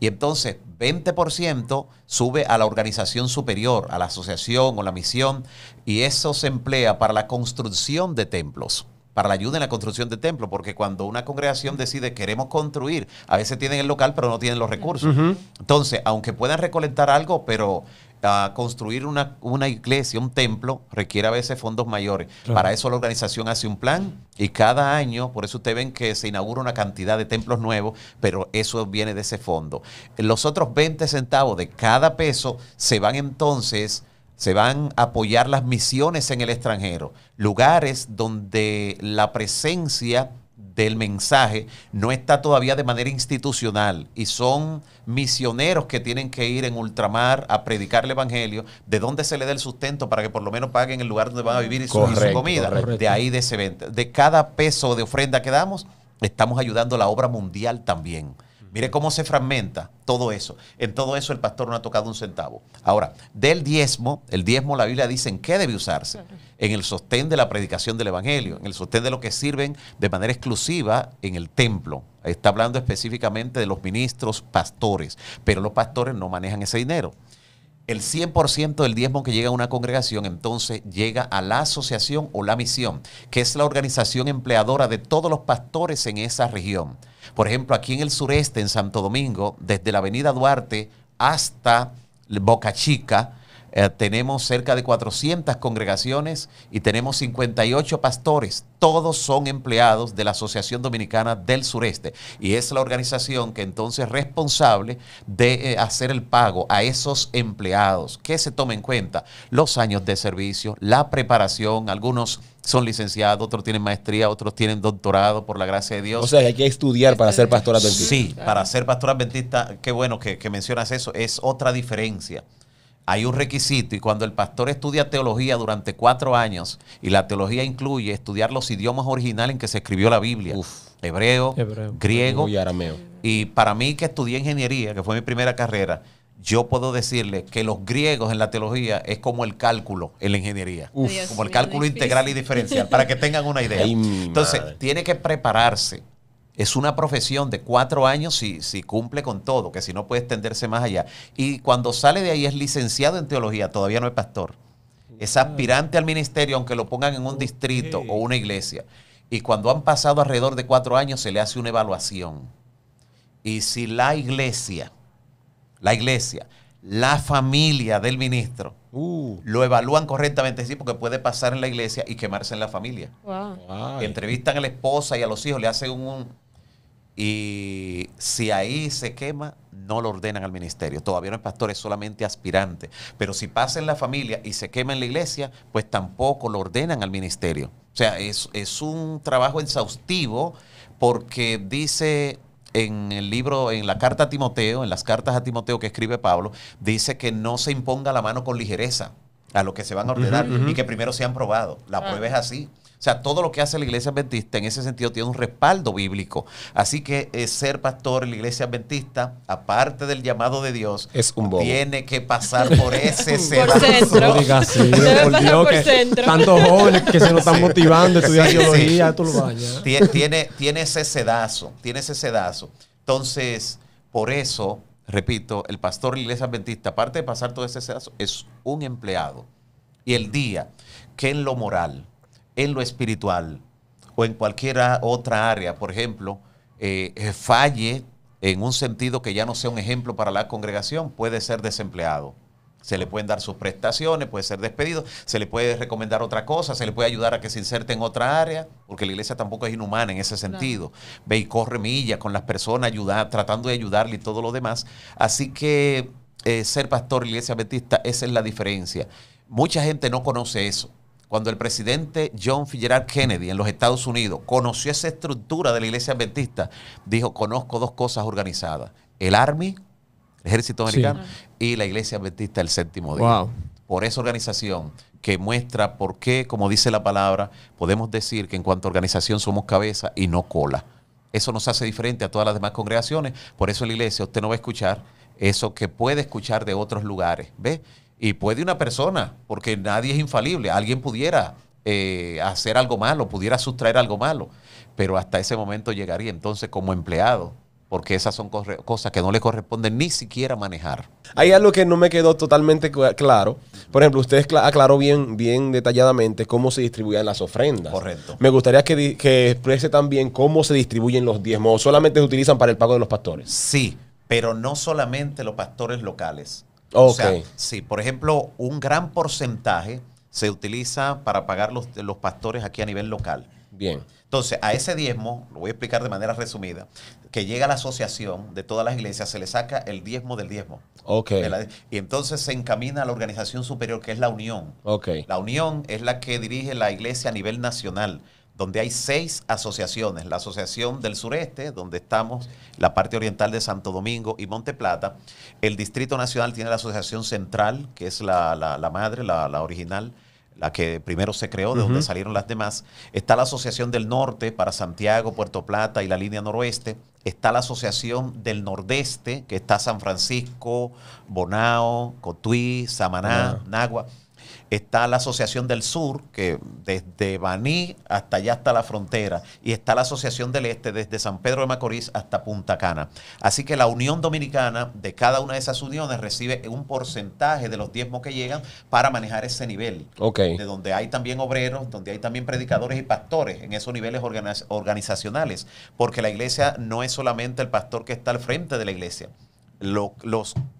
y entonces 20% sube a la organización superior, a la asociación o la misión, y eso se emplea para la construcción de templos para la ayuda en la construcción de templos, porque cuando una congregación decide queremos construir, a veces tienen el local pero no tienen los recursos. Entonces, aunque puedan recolectar algo, pero a construir una, iglesia, un templo, requiere a veces fondos mayores. Para eso la organización hace un plan y cada año, por eso ustedes ven que se inaugura una cantidad de templos nuevos, pero eso viene de ese fondo. Los otros 20 centavos de cada peso se van entonces se van a apoyar las misiones en el extranjero, lugares donde la presencia del mensaje no está todavía de manera institucional y son misioneros que tienen que ir en ultramar a predicar el evangelio, de dónde se le da el sustento para que por lo menos paguen el lugar donde van a vivir y su, comida. De ahí de ese evento De cada peso de ofrenda que damos, estamos ayudando a la obra mundial también. Mire cómo se fragmenta todo eso. En todo eso el pastor no ha tocado un centavo. Ahora, del diezmo, el diezmo la Biblia dice en qué debe usarse. En el sostén de la predicación del Evangelio, en el sostén de lo que sirven de manera exclusiva en el templo. Está hablando específicamente de los ministros pastores, pero los pastores no manejan ese dinero el 100% del diezmo que llega a una congregación entonces llega a la asociación o la misión, que es la organización empleadora de todos los pastores en esa región. Por ejemplo, aquí en el sureste, en Santo Domingo, desde la Avenida Duarte hasta Boca Chica, eh, tenemos cerca de 400 congregaciones y tenemos 58 pastores. Todos son empleados de la Asociación Dominicana del Sureste y es la organización que entonces es responsable de eh, hacer el pago a esos empleados. que se toma en cuenta? Los años de servicio, la preparación, algunos son licenciados, otros tienen maestría, otros tienen doctorado, por la gracia de Dios. O sea, hay que estudiar para ser pastor adventista. Sí, para ser pastor adventista, qué bueno que mencionas eso, es otra diferencia hay un requisito y cuando el pastor estudia teología durante cuatro años y la teología incluye estudiar los idiomas originales en que se escribió la Biblia, hebreo, griego y arameo. Y para mí que estudié ingeniería, que fue mi primera carrera, yo puedo decirle que los griegos en la teología es como el cálculo en la ingeniería, como el cálculo integral y diferencial, para que tengan una idea. Entonces, tiene que prepararse es una profesión de cuatro años si, si cumple con todo, que si no puede extenderse más allá. Y cuando sale de ahí es licenciado en teología, todavía no es pastor. Es aspirante al ministerio, aunque lo pongan en un distrito o una iglesia. Y cuando han pasado alrededor de cuatro años se le hace una evaluación. Y si la iglesia, la iglesia la familia del ministro uh. lo evalúan correctamente, sí, porque puede pasar en la iglesia y quemarse en la familia. Entrevistan a la esposa y a los hijos, le hacen un... Y si ahí se quema, no lo ordenan al ministerio. Todavía no es pastor, es solamente aspirante. Pero si pasa en la familia y se quema en la iglesia, pues tampoco lo ordenan al ministerio. O sea, es, es un trabajo exhaustivo porque dice en el libro, en la carta a Timoteo, en las cartas a Timoteo que escribe Pablo, dice que no se imponga la mano con ligereza a los que se van a ordenar y que primero se han probado. La prueba es así. O sea, todo lo que hace la iglesia adventista en ese sentido tiene un respaldo bíblico. Así que eh, ser pastor en la iglesia adventista, aparte del llamado de Dios, es tiene que pasar por ese sedazo. *laughs* jóvenes que se nos están motivando a estudiar teología, tú lo Tiene, tiene ese sedazo, tiene ese sedazo. Entonces, por eso, repito, el pastor en la iglesia adventista, aparte de pasar todo ese sedazo, es un empleado. Y el día que en lo moral, en lo espiritual o en cualquier otra área, por ejemplo, eh, eh, falle en un sentido que ya no sea un ejemplo para la congregación, puede ser desempleado. Se le pueden dar sus prestaciones, puede ser despedido, se le puede recomendar otra cosa, se le puede ayudar a que se inserte en otra área, porque la iglesia tampoco es inhumana en ese sentido. Ve y corre millas con las personas, tratando de ayudarle y todo lo demás. Así que eh, ser pastor iglesia adventista, esa es la diferencia. Mucha gente no conoce eso cuando el presidente John Fitzgerald Kennedy en los Estados Unidos conoció esa estructura de la iglesia adventista, dijo, conozco dos cosas organizadas, el Army, el ejército americano, y la iglesia adventista el séptimo día. Por esa organización que muestra por qué, como dice la palabra, podemos decir que en cuanto a organización somos cabeza y no cola. Eso nos hace diferente a todas las demás congregaciones, por eso la iglesia usted no va a escuchar eso que puede escuchar de otros lugares. ¿ves?, y puede una persona, porque nadie es infalible, alguien pudiera eh, hacer algo malo, pudiera sustraer algo malo, pero hasta ese momento llegaría entonces como empleado, porque esas son cosas que no le corresponden ni siquiera manejar. Hay algo que no me quedó totalmente claro. Por ejemplo, usted aclaró bien, bien detalladamente cómo se distribuían las ofrendas. Correcto. Me gustaría que, que exprese también cómo se distribuyen los diezmos. ¿Solamente se utilizan para el pago de los pastores? Sí, pero no solamente los pastores locales. Okay. sí, por ejemplo, un gran porcentaje se utiliza para pagar los, los pastores aquí a nivel local. Bien. Entonces, a ese diezmo, lo voy a explicar de manera resumida, que llega a la asociación de todas las iglesias, se le saca el diezmo del diezmo. Ok. y entonces se encamina a la organización superior, que es la Unión. Ok. La Unión es la que dirige la iglesia a nivel nacional donde hay seis asociaciones. La Asociación del Sureste, donde estamos, la parte oriental de Santo Domingo y Monte Plata. El Distrito Nacional tiene la Asociación Central, que es la, madre, la, original, la que primero se creó, de donde salieron las demás. Está la Asociación del Norte para Santiago, Puerto Plata y la línea noroeste. Está la Asociación del Nordeste, que está San Francisco, Bonao, Cotuí, Samaná, Nagua está la Asociación del Sur, que desde Baní hasta allá hasta la frontera, y está la Asociación del Este, desde San Pedro de Macorís hasta Punta Cana. Así que la Unión Dominicana, de cada una de esas uniones, recibe un porcentaje de los diezmos que llegan para manejar ese nivel. De donde hay también obreros, donde hay también predicadores y pastores en esos niveles organizacionales. Porque la iglesia no es solamente el pastor que está al frente de la iglesia. los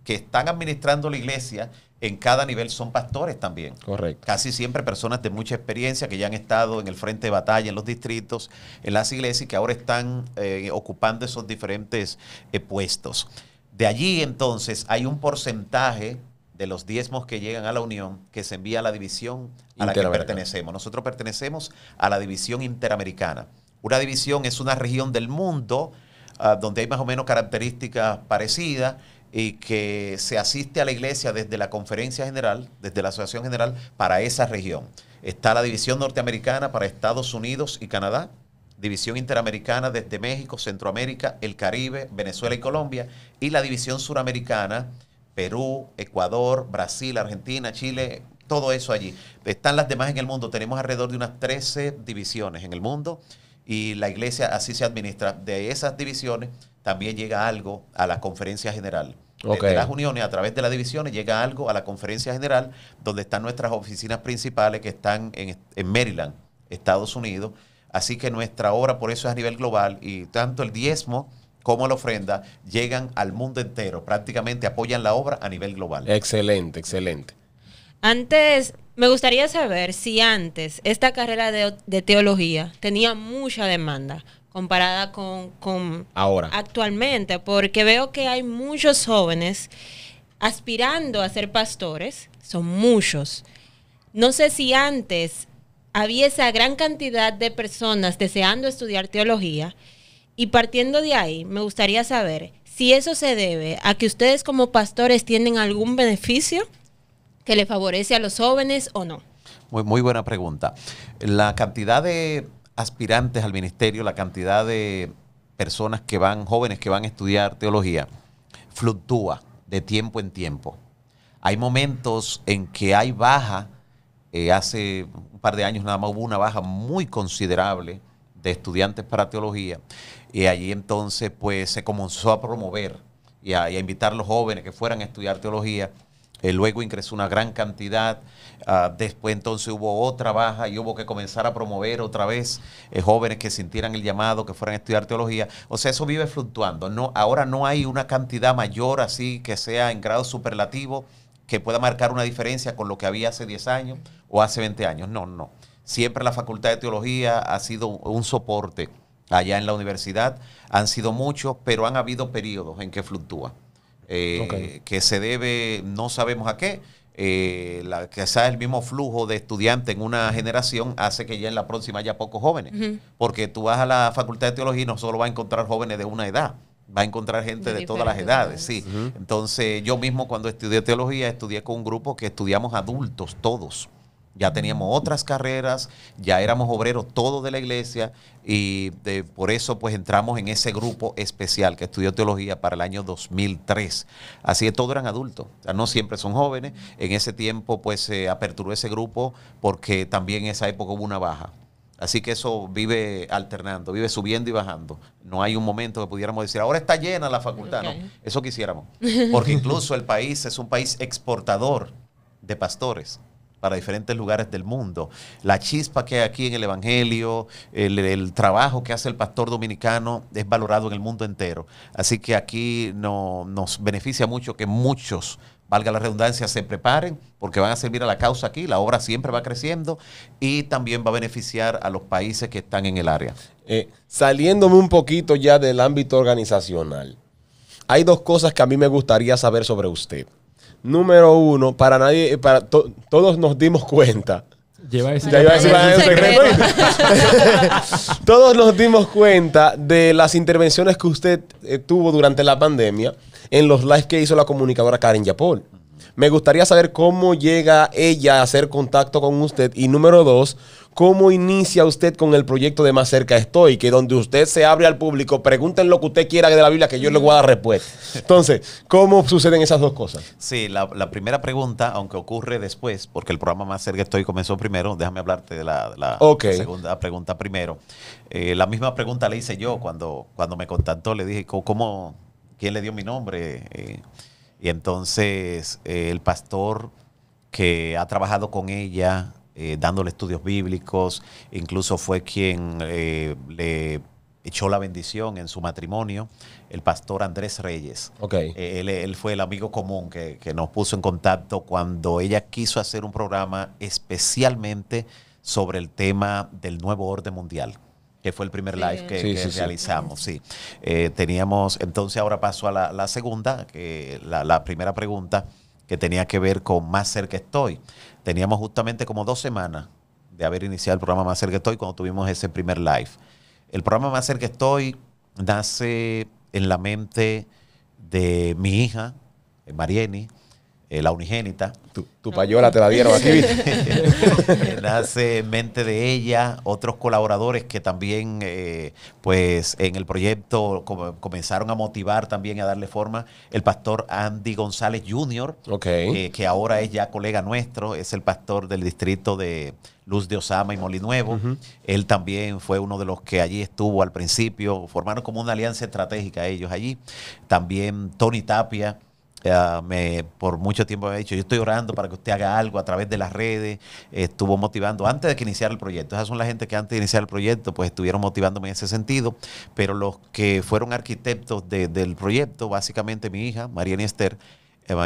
que están administrando la iglesia en cada nivel son pastores también. Correcto. Casi siempre personas de mucha experiencia que ya han estado en el frente de batalla, en los distritos, en las iglesias y que ahora están eh, ocupando esos diferentes eh, puestos. De allí entonces hay un porcentaje de los diezmos que llegan a la Unión que se envía a la división a la que pertenecemos. Nosotros pertenecemos a la división interamericana. Una división es una región del mundo ah, donde hay más o menos características parecidas y que se asiste a la iglesia desde la conferencia general, desde la asociación general, para esa región. Está la división norteamericana para Estados Unidos y Canadá, división interamericana desde México, Centroamérica, el Caribe, Venezuela y Colombia, y la división suramericana, Perú, Ecuador, Brasil, Argentina, Chile, todo eso allí. Están las demás en el mundo, tenemos alrededor de unas 13 divisiones en el mundo y la iglesia así se administra. De esas divisiones también llega algo a la conferencia general las uniones a través de las divisiones llega algo a la conferencia general donde están nuestras oficinas principales que están en, Maryland, Estados Unidos. Así que nuestra obra por eso es a nivel global y tanto el diezmo como la ofrenda llegan al mundo entero, prácticamente apoyan la obra a nivel global. Excelente, excelente. Antes, me gustaría saber si antes esta carrera de, de teología tenía mucha demanda, comparada con, actualmente, porque veo que hay muchos jóvenes aspirando a ser pastores, son muchos. No sé si antes había esa gran cantidad de personas deseando estudiar teología y partiendo de ahí me gustaría saber si eso se debe a que ustedes como pastores tienen algún beneficio que le favorece a los jóvenes o no. Muy, muy buena pregunta. La cantidad de aspirantes al ministerio, la cantidad de personas que van, jóvenes que van a estudiar teología, fluctúa de tiempo en tiempo. Hay momentos en que hay baja, eh, hace un par de años nada más hubo una baja muy considerable de estudiantes para teología, y allí entonces pues se comenzó a promover y y a invitar a los jóvenes que fueran a estudiar teología eh, luego ingresó una gran cantidad, ah, después entonces hubo otra baja y hubo que comenzar a promover otra vez eh, jóvenes que sintieran el llamado, que fueran a estudiar teología. O sea, eso vive fluctuando. No, ahora no hay una cantidad mayor así que sea en grado superlativo que pueda marcar una diferencia con lo que había hace 10 años o hace 20 años. No, no. Siempre la Facultad de Teología ha sido un soporte allá en la universidad. Han sido muchos, pero han habido periodos en que fluctúa. Eh, que se debe, no sabemos a qué. Eh, la, quizás el mismo flujo de estudiantes en una generación hace que ya en la próxima haya pocos jóvenes. Porque tú vas a la facultad de teología y no solo vas a encontrar jóvenes de una edad, va a encontrar gente de, todas las edades. Sí. Entonces yo mismo cuando estudié teología estudié con un grupo que estudiamos adultos todos ya teníamos otras carreras, ya éramos obreros todos de la iglesia y por eso pues entramos en ese grupo especial que estudió teología para el año 2003. Así que todos eran adultos, no siempre son jóvenes. En ese tiempo pues se aperturó ese grupo porque también en esa época hubo una baja. Así que eso vive alternando, vive subiendo y bajando. No hay un momento que pudiéramos decir, ahora está llena la facultad. No, eso quisiéramos. Porque incluso el país es un país exportador de pastores para diferentes lugares del mundo. La chispa que hay aquí en el Evangelio, el, trabajo que hace el pastor dominicano es valorado en el mundo entero. Así que aquí nos beneficia mucho que muchos valga la redundancia, se preparen porque van a servir a la causa aquí, la obra siempre va creciendo y también va a beneficiar a los países que están en el área. Eh, saliéndome un poquito ya del ámbito organizacional, hay dos cosas que a mí me gustaría saber sobre usted número uno, para nadie, eh, para todos nos dimos cuenta. todos nos dimos cuenta de las intervenciones que usted eh, tuvo durante la pandemia en los lives que hizo la comunicadora Karen Yapol. Me gustaría saber cómo llega ella a hacer contacto con usted. Y número dos, ¿Cómo inicia usted con el proyecto de Más Cerca Estoy? Que donde usted se abre al público, pregúntenlo lo que usted quiera de la Biblia, que yo le voy a dar respuesta. *laughs* Entonces, ¿cómo suceden esas dos cosas? Sí, la, primera pregunta, aunque ocurre después, porque el programa Más Cerca Estoy comenzó primero, déjame hablarte de la, segunda pregunta primero. Eh, la misma pregunta le hice yo cuando, cuando me contactó, le dije, ¿cómo, ¿quién le dio mi nombre? Eh, y entonces eh, el pastor que ha trabajado con ella, eh, dándole estudios bíblicos, incluso fue quien eh, le echó la bendición en su matrimonio, el pastor Andrés Reyes. Okay. Él, fue el amigo común que, que, nos puso en contacto cuando ella quiso hacer un programa especialmente sobre el tema del nuevo orden mundial que fue el primer live que, realizamos, sí. Eh, teníamos, entonces ahora paso a la, segunda, que la, la, primera pregunta que tenía que ver con Más cerca estoy. Teníamos justamente como dos semanas de haber iniciado el programa Más cerca estoy cuando tuvimos ese primer live. El programa Más cerca estoy nace en la mente de mi hija, Marieni, eh, la unigénita. Tu, payola te la dieron aquí. Nace *laughs* mente de ella, otros colaboradores que también, eh, pues en el proyecto comenzaron a motivar también a darle forma. El pastor Andy González Jr., eh, que ahora es ya colega nuestro, es el pastor del distrito de Luz de Osama y Molinuevo. Él también fue uno de los que allí estuvo al principio. Formaron como una alianza estratégica ellos allí. También Tony Tapia me, por mucho tiempo me ha dicho, yo estoy orando para que usted haga algo a través de las redes, estuvo motivando antes de que iniciara el proyecto. Esas son las gente que antes de iniciar el proyecto, pues estuvieron motivándome en ese sentido, pero los que fueron arquitectos del proyecto, básicamente mi hija, María Esther,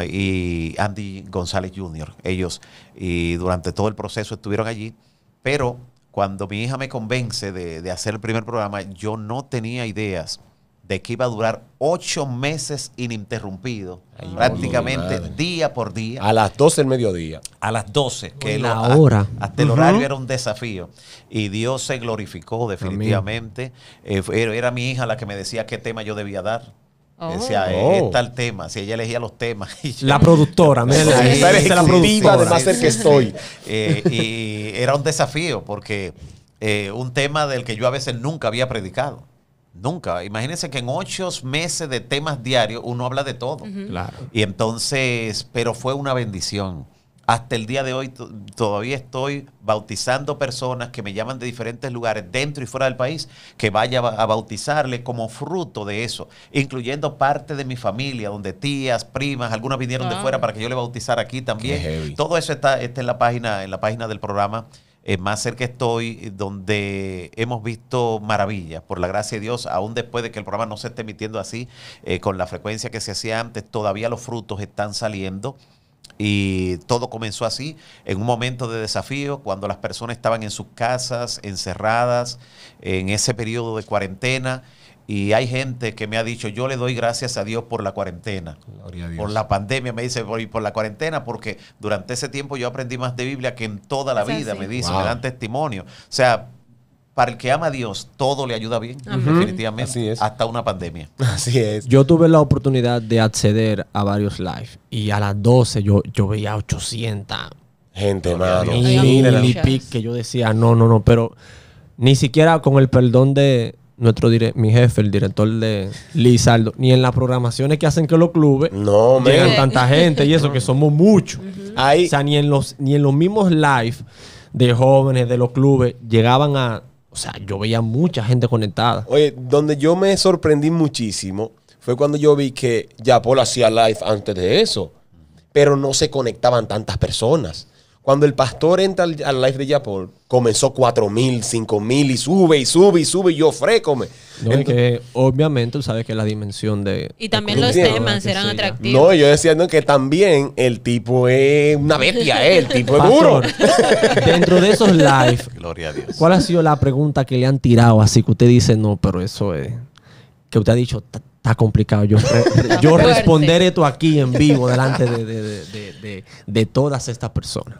y Andy González Jr., ellos, y durante todo el proceso estuvieron allí, pero cuando mi hija me convence de hacer el primer programa, yo no tenía ideas de que iba a durar ocho meses ininterrumpido, prácticamente día por día. A las 12 del mediodía. A las 12, que la hora. hasta el horario era un desafío. Y Dios se glorificó definitivamente. Eh, era, mi hija la que me decía qué tema yo debía dar. Oh. Decía, eh, oh. está el tema, si ella elegía los temas. *laughs* la productora, mira, la ejecutiva de más que estoy. Eh, y era un desafío porque un tema del que yo a veces nunca había predicado. Nunca. Imagínense que en ocho meses de temas diarios uno habla de todo. claro. Y entonces, pero fue una bendición. Hasta el día de hoy todavía estoy bautizando personas que me llaman de diferentes lugares, dentro y fuera del país, que vaya a bautizarle como fruto de eso, incluyendo parte de mi familia, donde tías, primas, algunas vinieron de fuera para que yo le bautizara aquí también. Todo eso está, está en la página, en la página del programa eh, más cerca estoy, eh, donde hemos visto maravillas, por la gracia de Dios, aún después de que el programa no se esté emitiendo así, eh, con la frecuencia que se hacía antes, todavía los frutos están saliendo. Y todo comenzó así, en un momento de desafío, cuando las personas estaban en sus casas, encerradas, en ese periodo de cuarentena. Y hay gente que me ha dicho, yo le doy gracias a Dios por la cuarentena, por la pandemia, me dice, y por la cuarentena, porque durante ese tiempo yo aprendí más de Biblia que en toda la vida, me dice, me dan testimonio. O sea, para el que ama a Dios, todo le ayuda bien, definitivamente, hasta una pandemia. *laughs* Así es. Yo tuve la oportunidad de acceder a varios live y a las 12 yo, yo veía 800. Gente, mano. Y, que yo decía, no, no, no, pero ni siquiera con el perdón de, nuestro mi jefe, el director de Lizardo, ni en las programaciones que hacen que los clubes no, llegan tanta gente y eso, que somos muchos. o sea, ni en los, ni en los mismos live de jóvenes de los clubes llegaban a. O sea, yo veía mucha gente conectada. Oye, donde yo me sorprendí muchísimo fue cuando yo vi que Japón hacía live antes de eso. Pero no se conectaban tantas personas. Cuando el pastor entra al, live de Japón, pues, comenzó 4.000, mil, mil y sube y sube y sube y yo frécome. obviamente tú sabes que la dimensión de... Y también los temas eran atractivos. No, yo decía que también el tipo es una bestia, eh, el tipo es duro. Dentro de esos *laughs* live, Gloria a Dios. ¿cuál ha sido la pregunta que le han tirado así que usted dice, no, pero eso es que usted ha dicho, está complicado yo, *laughs* yo responder esto aquí en vivo delante de, todas estas personas?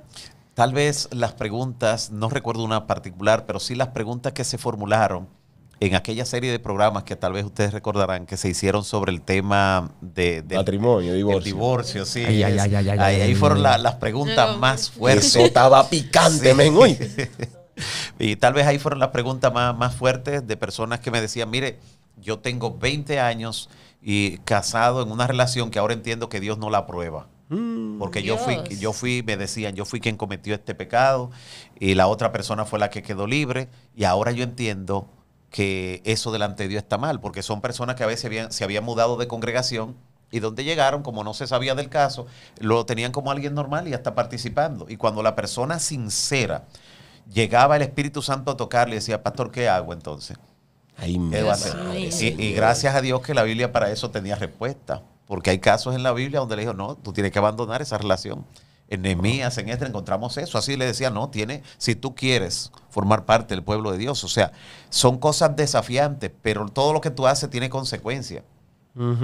Tal vez las preguntas, no recuerdo una particular, pero sí las preguntas que se formularon en aquella serie de programas que tal vez ustedes recordarán que se hicieron sobre el tema de, matrimonio, divorcio. divorcio, sí. ahí, ahí fueron las preguntas más fuertes. Eso estaba picante, *laughs* men, *laughs* y tal vez ahí fueron las preguntas más, más fuertes de personas que me decían, mire, yo tengo 20 años y casado en una relación que ahora entiendo que Dios no la aprueba. Mm, porque yo fui, yo fui, me decían, yo fui quien cometió este pecado y la otra persona fue la que quedó libre y ahora yo entiendo que eso delante de Dios está mal, porque son personas que a veces se habían mudado de congregación y donde llegaron, como no se sabía del caso, lo tenían como alguien normal y hasta participando. Y cuando la persona sincera llegaba el Espíritu Santo a tocarle y decía, pastor, ¿qué hago entonces? y, gracias a Dios que la Biblia para eso tenía respuesta. Porque hay casos en la Biblia donde le dijo, no, tú tienes que abandonar esa relación. En Nehemías, en este, encontramos eso. Así le decía, no, tiene, si tú quieres formar parte del pueblo de Dios. O sea, son cosas desafiantes, pero todo lo que tú haces tiene consecuencia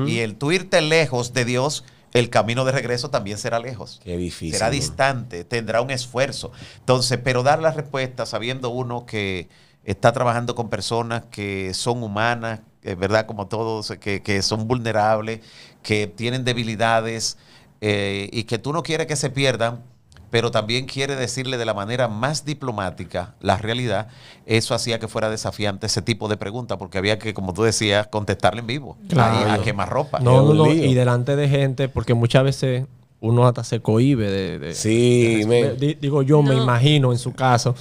Y el tú irte lejos de Dios, el camino de regreso también será lejos. Qué difícil. Será distante, tendrá un esfuerzo. Entonces, pero dar la respuesta sabiendo uno que está trabajando con personas que son humanas, es eh, ¿verdad? Como todos, que, que, son vulnerables, que tienen debilidades eh, y que tú no quieres que se pierdan, pero también quiere decirle de la manera más diplomática la realidad. Eso hacía que fuera desafiante ese tipo de preguntas, porque había que, como tú decías, contestarle en vivo, a, quemarropa. ropa. No, no, y delante de gente, porque muchas veces uno hasta se cohibe de... sí, digo yo, me imagino en su caso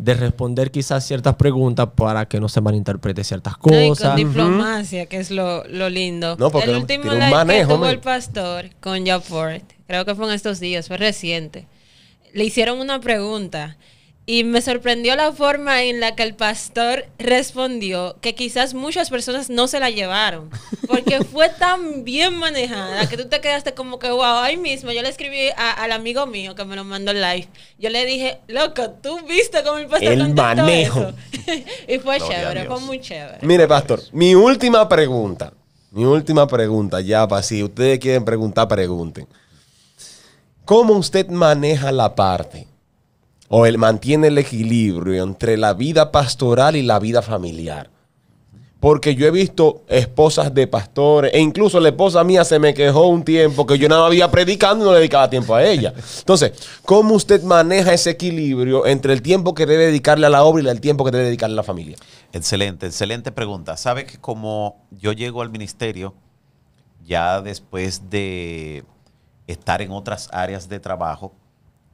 de responder quizás ciertas preguntas para que no se malinterprete ciertas cosas. diplomacia, que es lo, lindo. No, porque el último tiene un manejo, que tuvo el pastor con Jafford, creo que fue en estos días, fue reciente. Le hicieron una pregunta y me sorprendió la forma en la que el pastor respondió, que quizás muchas personas no se la llevaron, porque *laughs* fue tan bien manejada que tú te quedaste como que, wow, ahí mismo yo le escribí al amigo mío que me lo mandó live, yo le dije, loco, tú viste cómo el pastor... El manejo. *laughs* y fue chévere, fue muy chévere. Mire, pastor, mi última pregunta, mi última pregunta, ya, para si ustedes quieren preguntar, pregunten. ¿Cómo usted maneja la parte? o él mantiene el equilibrio entre la vida pastoral y la vida familiar. Porque yo he visto esposas de pastores, e incluso la esposa mía se me quejó un tiempo que yo nada había predicando y no le dedicaba tiempo a ella. Entonces, ¿cómo usted maneja ese equilibrio entre el tiempo que debe dedicarle a la obra y el tiempo que debe dedicarle a la familia? Excelente, excelente pregunta. Sabe que como yo llego al ministerio, ya después de estar en otras áreas de trabajo,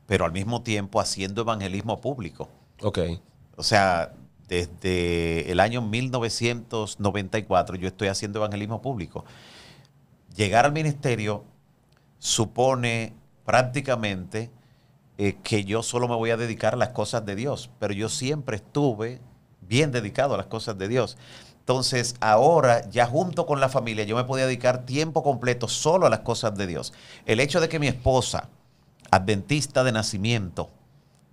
pero al mismo tiempo haciendo evangelismo público. Ok. O sea, desde el año 1994 yo estoy haciendo evangelismo público. Llegar al ministerio supone prácticamente eh, que yo solo me voy a dedicar a las cosas de Dios, pero yo siempre estuve bien dedicado a las cosas de Dios. Entonces, ahora, ya junto con la familia, yo me podía dedicar tiempo completo solo a las cosas de Dios. El hecho de que mi esposa adventista de nacimiento,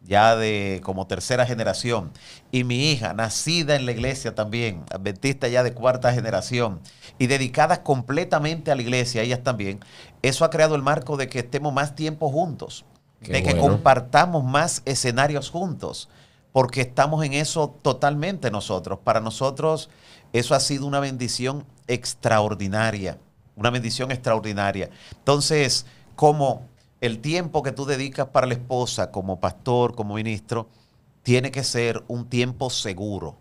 ya de como tercera generación, y mi hija, nacida en la iglesia también, adventista ya de cuarta generación, y dedicada completamente a la iglesia, ellas también, eso ha creado el marco de que estemos más tiempo juntos, de que compartamos más escenarios juntos, porque estamos en eso totalmente nosotros. Para nosotros eso ha sido una bendición extraordinaria, una bendición extraordinaria. Entonces, como el tiempo que tú dedicas para la esposa como pastor, como ministro, tiene que ser un tiempo seguro.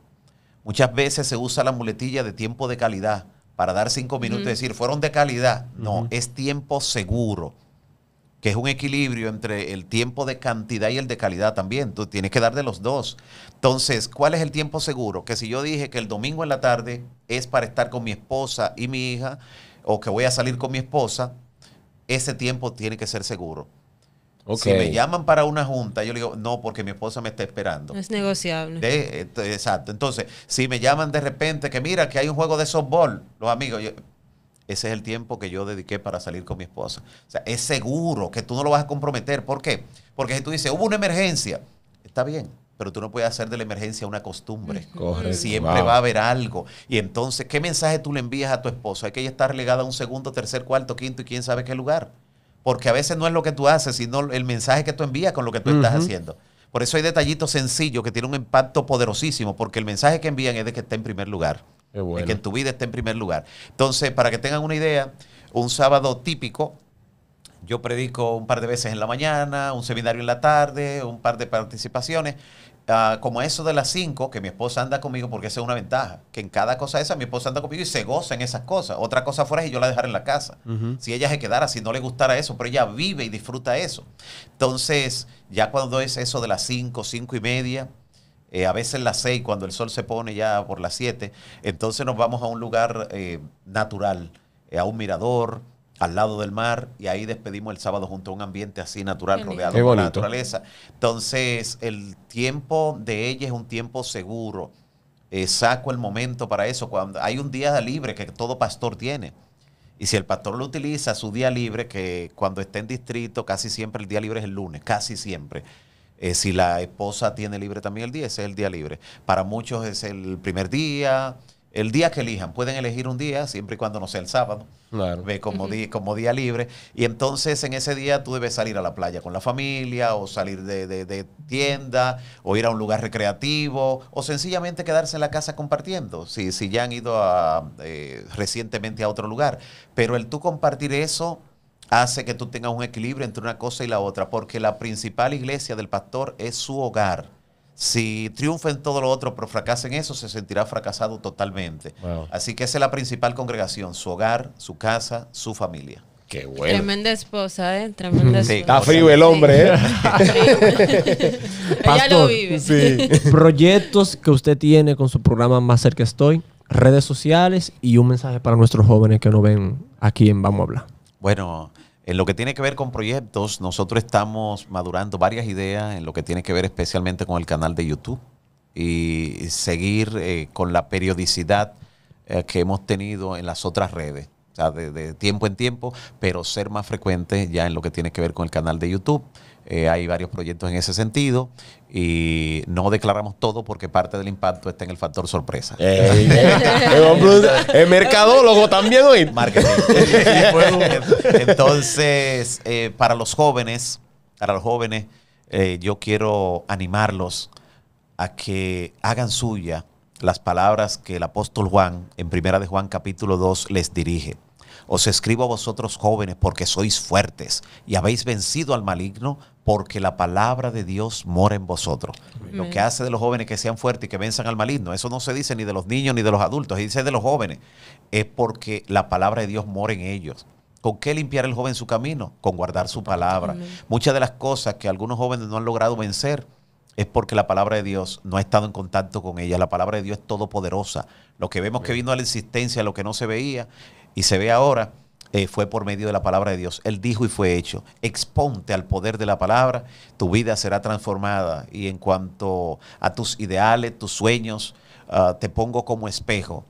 Muchas veces se usa la muletilla de tiempo de calidad para dar cinco minutos y decir, fueron de calidad. No, es tiempo seguro, que es un equilibrio entre el tiempo de cantidad y el de calidad también. Tú tienes que dar de los dos. Entonces, ¿cuál es el tiempo seguro? Que si yo dije que el domingo en la tarde es para estar con mi esposa y mi hija, o que voy a salir con mi esposa, ese tiempo tiene que ser seguro. Si me llaman para una junta, yo le digo, no, porque mi esposa me está esperando. Es negociable. exacto. Entonces, si me llaman de repente, que mira, que hay un juego de softball, los amigos, ese es el tiempo que yo dediqué para salir con mi esposa. O sea, es seguro que tú no lo vas a comprometer. ¿Por qué? Porque si tú dices, hubo una emergencia, está bien, pero tú no puedes hacer de la emergencia una costumbre. Siempre va a haber algo. Y entonces, ¿qué mensaje tú le envías a tu esposo? Hay que estar relegada a un segundo, tercer, cuarto, quinto y quién sabe qué lugar. Porque a veces no es lo que tú haces, sino el mensaje que tú envías con lo que tú estás haciendo. Por eso hay detallitos sencillos que tienen un impacto poderosísimo, porque el mensaje que envían es de que esté en primer lugar. Bueno. De que en tu vida esté en primer lugar. Entonces, para que tengan una idea, un sábado típico, yo predico un par de veces en la mañana, un seminario en la tarde, un par de participaciones. Ah, como eso de las cinco, que mi esposa anda conmigo, porque esa es una ventaja, que en cada cosa esa mi esposa anda conmigo y se goza en esas cosas. Otra cosa fuera es yo la dejara en la casa. Si ella se quedara, si no le gustara eso, pero ella vive y disfruta eso. Entonces, ya cuando es eso de las cinco, cinco y media, eh, a veces las 6, cuando el sol se pone ya por las 7, entonces nos vamos a un lugar eh, natural, eh, a un mirador al lado del mar y ahí despedimos el sábado junto a un ambiente así natural, rodeado de la naturaleza. Entonces, el tiempo de ella es un tiempo seguro. Eh, saco el momento para eso. Cuando hay un día libre que todo pastor tiene. Y si el pastor lo utiliza, su día libre, que cuando está en distrito, casi siempre el día libre es el lunes, casi siempre. Eh, si la esposa tiene libre también el día, ese es el día libre. Para muchos es el primer día, el día que elijan. Pueden elegir un día, siempre y cuando no sea el sábado, ve como, día, como día libre. Y entonces en ese día tú debes salir a la playa con la familia, o salir de, tienda, o ir a un lugar recreativo, o sencillamente quedarse en la casa compartiendo, si, ya han ido a, eh, recientemente a otro lugar. Pero el tú compartir eso hace que tú tengas un equilibrio entre una cosa y la otra, porque la principal iglesia del pastor es su hogar. Si triunfa en todo lo otro, pero fracasa en eso, se sentirá fracasado totalmente. Así que esa es la principal congregación, su hogar, su casa, su familia. Qué bueno. Tremenda esposa, ¿eh? Tremenda esposa. Está frío el hombre, ¿eh? *laughs* Ella lo vive. Proyectos que usted tiene con su programa Más Cerca Estoy, redes sociales y un mensaje para nuestros jóvenes que no ven aquí en Vamos a Hablar. Bueno, en lo que tiene que ver con proyectos, nosotros estamos madurando varias ideas en lo que tiene que ver especialmente con el canal de YouTube y seguir eh, con la periodicidad eh, que hemos tenido en las otras redes. O sea, de, de tiempo en tiempo, pero ser más frecuente ya en lo que tiene que ver con el canal de YouTube. Eh, hay varios proyectos en ese sentido y no declaramos todo porque parte del impacto está en el factor sorpresa. Eh, eh, *laughs* el mercadólogo también hoy. *laughs* E-, entonces, para los jóvenes, para los jóvenes, yo quiero animarlos a que hagan suya las palabras que el apóstol Juan en Primera de Juan capítulo 2 les dirige. Os escribo a vosotros jóvenes porque sois fuertes y habéis vencido al maligno porque la palabra de Dios mora en vosotros. Lo que hace de los jóvenes que sean fuertes y que venzan al maligno, eso no se dice ni de los niños ni de los adultos, se dice de los jóvenes, es porque la palabra de Dios mora en ellos. ¿Con qué limpiar el joven su camino? Con guardar su palabra. Muchas de las cosas que algunos jóvenes no han logrado vencer es porque la palabra de Dios no ha estado en contacto con ella. La palabra de Dios es todopoderosa. Lo que vemos que vino a la existencia, lo que no se veía y se ve ahora, eh, fue por medio de la palabra de Dios. Él dijo y fue hecho. Exponte al poder de la palabra, tu vida será transformada. Y en cuanto a tus ideales, tus sueños, ah, te pongo como espejo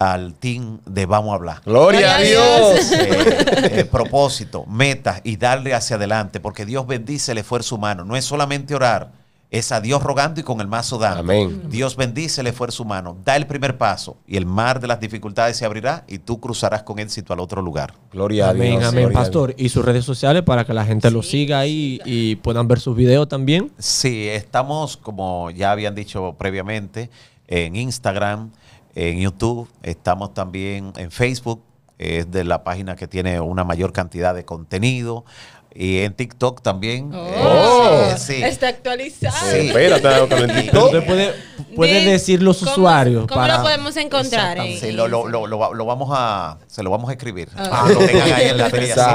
al team de Vamos a hablar. Gloria, a Dios. Eh, eh, propósito, meta y darle hacia adelante, porque Dios bendice el esfuerzo humano. No es solamente orar, es a Dios rogando y con el mazo dando. Amén. Dios bendice el esfuerzo humano. Da el primer paso y el mar de las dificultades se abrirá y tú cruzarás con éxito al otro lugar. Gloria a Dios. Amén, amén, pastor. Y sus redes sociales para que la gente lo siga ahí y puedan ver sus videos también. Sí, estamos, como ya habían dicho previamente, en Instagram, en YouTube, estamos también en Facebook. Es de la página que tiene una mayor cantidad de contenido y en TikTok también. Oh. Eh, oh. Está actualizado. Sí. puede, decir los usuarios. ¿Cómo lo podemos encontrar? lo, vamos a, se lo vamos a escribir. ahí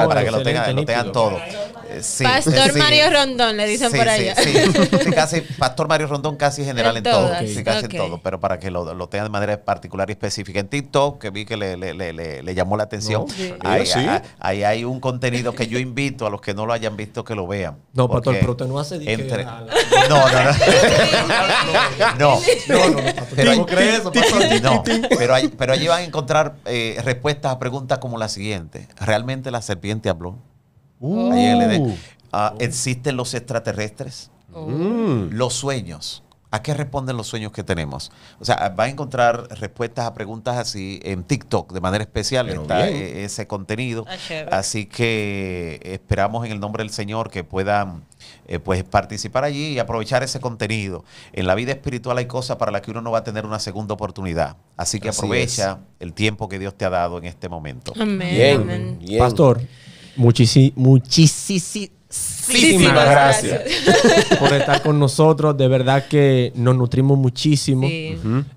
para que lo tengan, todos. todo. Eh, Pastor Mario Rondón, le dicen por allá. casi, Pastor Mario Rondón casi general en, todo. casi en todo. Pero para que lo, tengan de manera particular y específica. En TikTok, que vi que le, le, le, le llamó la atención. ahí, ahí hay un contenido que yo invito a los que no lo hayan visto que lo vean. No, Pastor, pero usted no hace entre... No, no, no. no, no, no, pero, pero allí van a encontrar respuestas a preguntas como la siguiente. ¿Realmente la serpiente habló? ¿Existen los extraterrestres? Los sueños ¿A qué responden los sueños que tenemos? O sea, va a encontrar respuestas a preguntas así en TikTok de manera especial. está eh, ese contenido. Ah, así que esperamos en el nombre del Señor que puedan eh, pues participar allí y aprovechar ese contenido. En la vida espiritual hay cosas para las que uno no va a tener una segunda oportunidad. Así que aprovecha el tiempo que Dios te ha dado en este momento. Amén. Pastor, muchísimo. Muchis Muchísimas gracias. por estar con nosotros. De verdad que nos nutrimos muchísimo.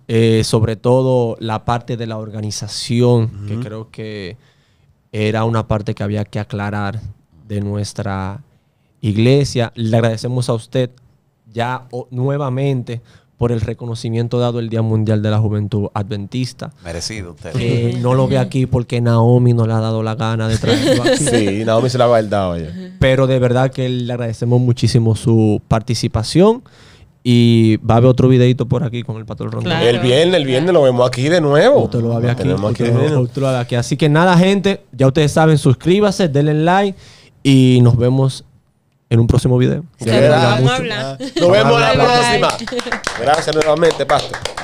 Eh, sobre todo la parte de la organización, que creo que era una parte que había que aclarar de nuestra iglesia. Le agradecemos a usted ya nuevamente por el reconocimiento dado el Día Mundial de la Juventud Adventista. Merecido usted. no lo ve aquí porque Naomi no le ha dado la gana de traerlo aquí. *laughs* Sí, Naomi se la va a dar Pero de verdad que le agradecemos muchísimo su participación. Y va a haber otro videito por aquí con el Patrón Rondón. El viernes, el viernes lo vemos aquí de nuevo. Usted lo va a ver aquí. aquí. Así que nada, gente, ya ustedes saben, suscríbase, denle like y nos vemos en un próximo video. nos vemos la próxima. Gracias nuevamente, Pastor.